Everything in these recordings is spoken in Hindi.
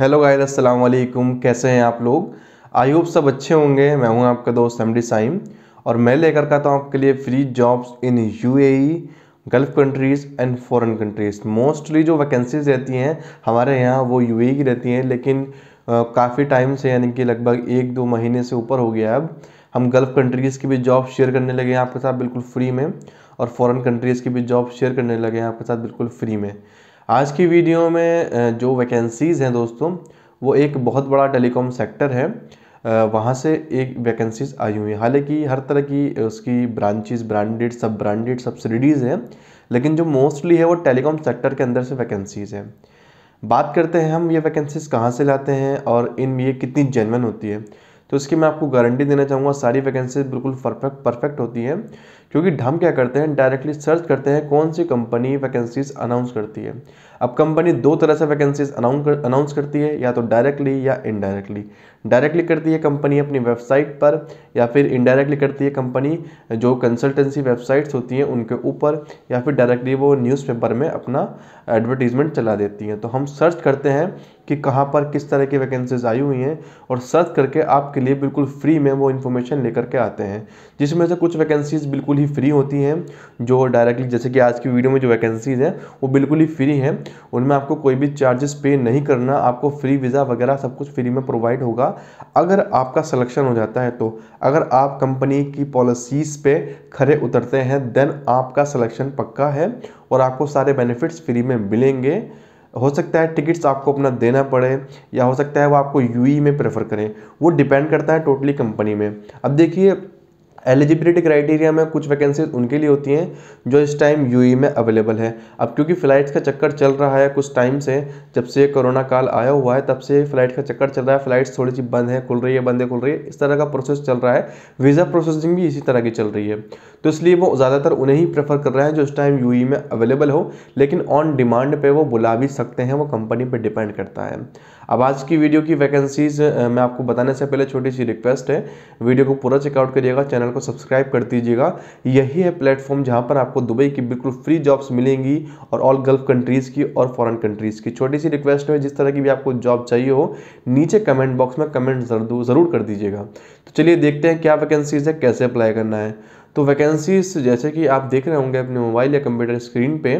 हेलो गाइस अस्सलाम वालेकुम कैसे हैं आप लोग आई होप सब अच्छे होंगे मैं हूं आपका दोस्त एम डी साइम और मैं लेकर का था आपके लिए free jobs in UAE Gulf countries and foreign countries mostly जो वैकेंसीज रहती हैं हमारे यहाँ वो यूएई e की रहती हैं लेकिन काफ़ी टाइम से यानी कि लगभग एक दो महीने से ऊपर हो गया अब हम गल्फ़ कंट्रीज़ की भी जॉब शेयर करने लगे हैं आपके साथ बिल्कुल फ्री में और फॉरेन कंट्रीज़ की भी जॉब शेयर करने लगे हैं आपके साथ बिल्कुल फ्री में आज की वीडियो में जो वैकेंसीज़ हैं दोस्तों वो एक बहुत बड़ा टेलीकॉम सेक्टर है वहाँ से एक वैकेंसीज आई हुई हैं हालांकि हर तरह की उसकी ब्रांचेस ब्रांडेड सब ब्रांडेड सब्सिडीज़ हैं लेकिन जो मोस्टली है वो टेलीकॉम सेक्टर के अंदर से वैकेंसीज़ हैं बात करते हैं हम ये वैकेंसीज़ कहाँ से लाते हैं और इन ये कितनी जेनवन होती है तो इसकी मैं आपको गारंटी देना चाहूँगा सारी वैकेंसीज बिल्कुल परफेक्ट परफेक्ट होती हैं क्योंकि हम क्या करते हैं डायरेक्टली सर्च करते हैं कौन सी कंपनी वैकेंसीज अनाउंस करती है अब कंपनी दो तरह से वैकेंसीज अनाउंस कर, अनाउंस करती है या तो डायरेक्टली या इनडायरेक्टली डायरेक्टली करती है कंपनी अपनी वेबसाइट पर या फिर इनडायरेक्टली करती है कंपनी जो कंसल्टेंसी वेबसाइट्स होती हैं उनके ऊपर या फिर डायरेक्टली वो न्यूज़पेपर में अपना एडवर्टीजमेंट चला देती हैं तो हम सर्च करते हैं कि कहाँ पर किस तरह की वैकेंसीज आई हुई हैं और सर्च करके आपके लिए बिल्कुल फ्री में वो इन्फॉर्मेशन लेकर के आते हैं जिसमें से कुछ वैकेंसीज़ बिल्कुल बिल्कुल ही फ्री होती हैं जो डायरेक्टली जैसे कि आज की वीडियो में जो वैकेंसीज़ हैं वो बिल्कुल ही फ्री हैं उनमें आपको कोई भी चार्जेस पे नहीं करना आपको फ्री वीज़ा वगैरह सब कुछ फ्री में प्रोवाइड होगा अगर आपका सलेक्शन हो जाता है तो अगर आप कंपनी की पॉलिसीज़ पे खरे उतरते हैं देन आपका सलेक्शन पक्का है और आपको सारे बेनिफिट्स फ्री में मिलेंगे हो सकता है टिकट्स आपको अपना देना पड़े या हो सकता है वो आपको यूई e e में प्रेफर करें वो डिपेंड करता है टोटली कंपनी में अब देखिए एलिजिबिलिटी क्राइटेरिया में कुछ वैकेंसीज उनके लिए होती हैं जो इस टाइम यूई e में अवेलेबल है अब क्योंकि फ़्लाइट्स का चक्कर चल रहा है कुछ टाइम से जब से कोरोना काल आया हुआ है तब से फ़्लाइट का चक्कर चल रहा है फ़्लाइट्स थोड़ी सी बंद है खुल रही है बंद है खुल रही है इस तरह का प्रोसेस चल रहा है वीज़ा प्रोसेसिंग भी इसी तरह की चल रही है तो इसलिए वो ज़्यादातर उन्हें ही प्रेफर कर रहे हैं जो इस टाइम यू e में अवेलेबल हो लेकिन ऑन डिमांड पर वो बुला भी सकते हैं वो कंपनी पर डिपेंड करता है अब आज की वीडियो की वैकेंसीज़ मैं आपको बताने से पहले छोटी सी रिक्वेस्ट है वीडियो को पूरा चेकआउट करिएगा चैनल चैनल को सब्सक्राइब कर दीजिएगा यही है प्लेटफॉर्म जहाँ पर आपको दुबई की बिल्कुल फ्री जॉब्स मिलेंगी और ऑल गल्फ कंट्रीज़ की और फॉरेन कंट्रीज़ की छोटी सी रिक्वेस्ट है जिस तरह की भी आपको जॉब चाहिए हो नीचे कमेंट बॉक्स में कमेंट ज़रूर कर दीजिएगा तो चलिए देखते हैं क्या वैकेंसीज़ है कैसे अप्लाई करना है तो वैकेंसीज जैसे कि आप देख रहे होंगे अपने मोबाइल या कंप्यूटर स्क्रीन पे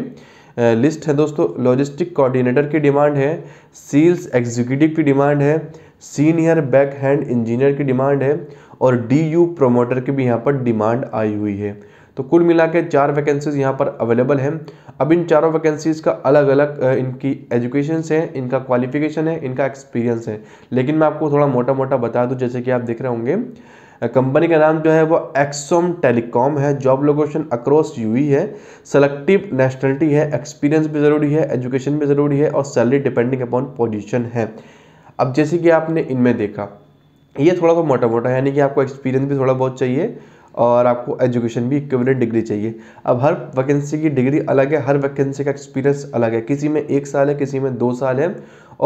लिस्ट है दोस्तों लॉजिस्टिक कोऑर्डिनेटर की डिमांड है सेल्स एग्जीक्यूटिव की डिमांड है सीनियर बैक हैंड इंजीनियर की डिमांड है और डी यू प्रोमोटर की भी यहाँ पर डिमांड आई हुई है तो कुल मिला के चार वैकेंसीज यहाँ पर अवेलेबल हैं अब इन चारों वैकेंसीज़ का अलग अलग इनकी एजुकेशन है इनका क्वालिफिकेशन है इनका एक्सपीरियंस है लेकिन मैं आपको थोड़ा मोटा मोटा बता दूँ जैसे कि आप देख रहे होंगे कंपनी का नाम जो है वो एक्सोम टेलीकॉम है जॉब लोकेशन अक्रॉस यूई है सेलेक्टिव नेशनलिटी है एक्सपीरियंस भी ज़रूरी है एजुकेशन भी ज़रूरी है और सैलरी डिपेंडिंग अपॉन पोजीशन है अब जैसे कि आपने इनमें देखा ये थोड़ा सा मोटा मोटा यानी कि आपको एक्सपीरियंस भी थोड़ा बहुत चाहिए और आपको एजुकेशन भी इक्विवेलेंट डिग्री चाहिए अब हर वैकेंसी की डिग्री अलग है हर वैकेंसी का एक्सपीरियंस अलग है किसी में एक साल है किसी में दो साल है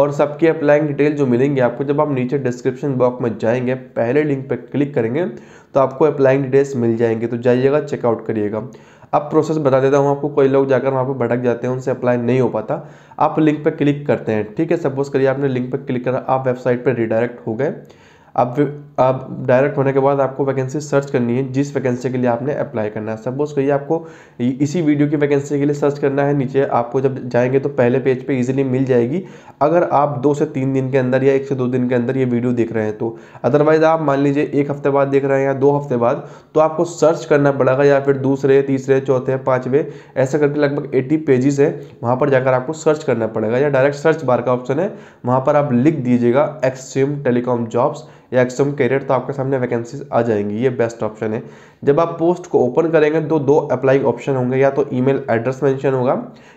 और सबकी अप्लाइंग डिटेल जो मिलेंगे आपको जब आप नीचे डिस्क्रिप्शन बॉक्स में जाएंगे पहले लिंक पर क्लिक करेंगे तो आपको अप्लाइंग डिटेल्स मिल जाएंगे तो जाइएगा चेकआउट करिएगा अब प्रोसेस बता देता हूँ आपको कोई लोग जाकर वहाँ पर भटक जाते हैं उनसे अप्लाई नहीं हो पाता आप लिंक पर क्लिक करते हैं ठीक है सपोज़ करिए आपने लिंक पर क्लिक करा आप वेबसाइट पर रिडायरेक्ट हो गए अब आप डायरेक्ट होने के बाद आपको वैकेंसी सर्च करनी है जिस वैकेंसी के लिए आपने अप्लाई करना है सपोज़ कहिए आपको इसी वीडियो की वैकेंसी के लिए सर्च करना है नीचे आपको जब जाएंगे तो पहले पेज पे इजीली मिल जाएगी अगर आप दो से तीन दिन के अंदर या एक से दो दिन के अंदर ये वीडियो देख रहे हैं तो अदरवाइज़ आप मान लीजिए एक हफ्ते बाद देख रहे हैं या दो हफ्ते बाद तो आपको सर्च करना पड़ेगा या फिर दूसरे तीसरे चौथे पाँचवें ऐसा करके लगभग एट्टी पेजेस है वहाँ पर जाकर आपको सर्च करना पड़ेगा या डायरेक्ट सर्च बार का ऑप्शन है वहाँ पर आप लिख दीजिएगा एक्सट्रीम टेलीकॉम जॉब्स या एक्सम कैरियर तो आपके सामने वैकेंसीज आ जाएंगी ये बेस्ट ऑप्शन है जब आप पोस्ट को ओपन करेंगे तो दो अप्लाई ऑप्शन होंगे या तो ईमेल एड्रेस मेंशन होगा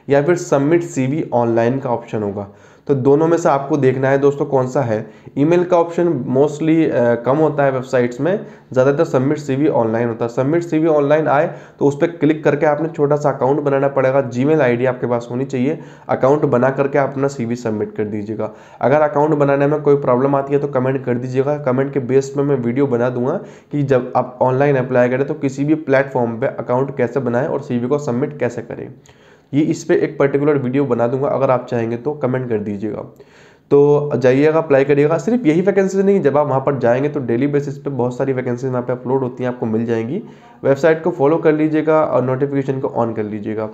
या फिर सबमिट सीवी ऑनलाइन का ऑप्शन होगा तो दोनों में से आपको देखना है दोस्तों कौन सा है ईमेल का ऑप्शन मोस्टली कम होता है वेबसाइट्स में ज़्यादातर सबमिट सीवी ऑनलाइन होता है सबमिट सीवी ऑनलाइन आए तो उस पर क्लिक करके आपने छोटा सा अकाउंट बनाना पड़ेगा जी मेल आपके पास होनी चाहिए अकाउंट बना करके आप अपना सी सबमिट कर दीजिएगा अगर अकाउंट बनाने में कोई प्रॉब्लम आती है तो कमेंट कर दीजिएगा कमेंट के बेस में मैं वीडियो बना दूंगा कि जब आप ऑनलाइन अप्लाई करें तो किसी भी प्लेटफॉर्म पर अकाउंट कैसे बनाएं और सी को सबमिट कैसे करें ये इस पर एक पर्टिकुलर वीडियो बना दूंगा अगर आप चाहेंगे तो कमेंट कर दीजिएगा तो जाइएगा अप्लाई करिएगा सिर्फ यही वैकेंसी नहीं जब आप वहाँ पर जाएंगे तो डेली बेसिस पे बहुत सारी वैकेंसी वहाँ पे अपलोड होती हैं आपको मिल जाएंगी वेबसाइट को फॉलो कर लीजिएगा और नोटिफिकेशन को ऑन कर लीजिएगा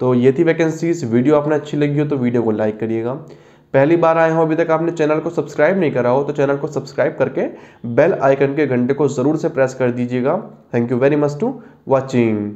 तो ये थी वैकेंसीज वीडियो आपने अच्छी लगी हो तो वीडियो को लाइक करिएगा पहली बार आए हो अभी तक आपने चैनल को सब्सक्राइब नहीं करा हो तो चैनल को सब्सक्राइब करके बेल आइकन के घंटे को ज़रूर से प्रेस कर दीजिएगा thank you very much to watching